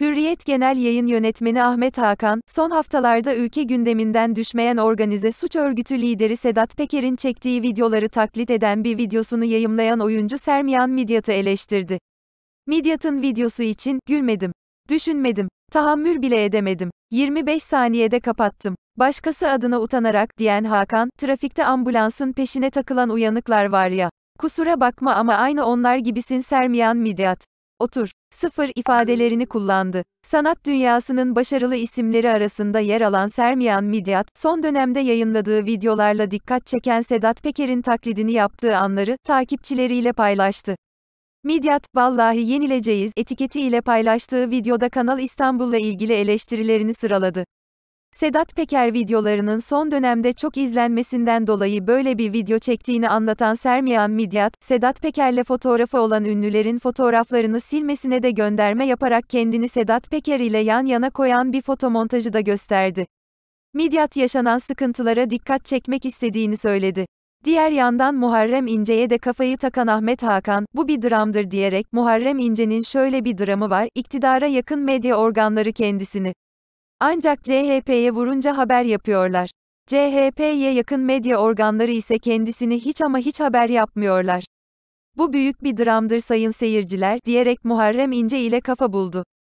Hürriyet Genel Yayın Yönetmeni Ahmet Hakan, son haftalarda ülke gündeminden düşmeyen organize suç örgütü lideri Sedat Peker'in çektiği videoları taklit eden bir videosunu yayımlayan oyuncu Sermiyan Midyat'ı eleştirdi. Midyat'ın videosu için, gülmedim. Düşünmedim. Tahammül bile edemedim. 25 saniyede kapattım. Başkası adına utanarak, diyen Hakan, trafikte ambulansın peşine takılan uyanıklar var ya. Kusura bakma ama aynı onlar gibisin Sermiyan Midyat. Otur. Sıfır ifadelerini kullandı. Sanat dünyasının başarılı isimleri arasında yer alan Sermiyan Midyat, son dönemde yayınladığı videolarla dikkat çeken Sedat Peker'in taklidini yaptığı anları, takipçileriyle paylaştı. Midyat, vallahi yenileceğiz etiketi ile paylaştığı videoda Kanal İstanbul'la ilgili eleştirilerini sıraladı. Sedat Peker videolarının son dönemde çok izlenmesinden dolayı böyle bir video çektiğini anlatan Sermiyan Midyat, Sedat Peker'le fotoğrafı olan ünlülerin fotoğraflarını silmesine de gönderme yaparak kendini Sedat Peker ile yan yana koyan bir fotomontajı da gösterdi. Midyat yaşanan sıkıntılara dikkat çekmek istediğini söyledi. Diğer yandan Muharrem İnce'ye de kafayı takan Ahmet Hakan, bu bir dramdır diyerek, Muharrem İnce'nin şöyle bir dramı var, iktidara yakın medya organları kendisini ancak CHP'ye vurunca haber yapıyorlar. CHP'ye yakın medya organları ise kendisini hiç ama hiç haber yapmıyorlar. Bu büyük bir dramdır sayın seyirciler diyerek Muharrem İnce ile kafa buldu.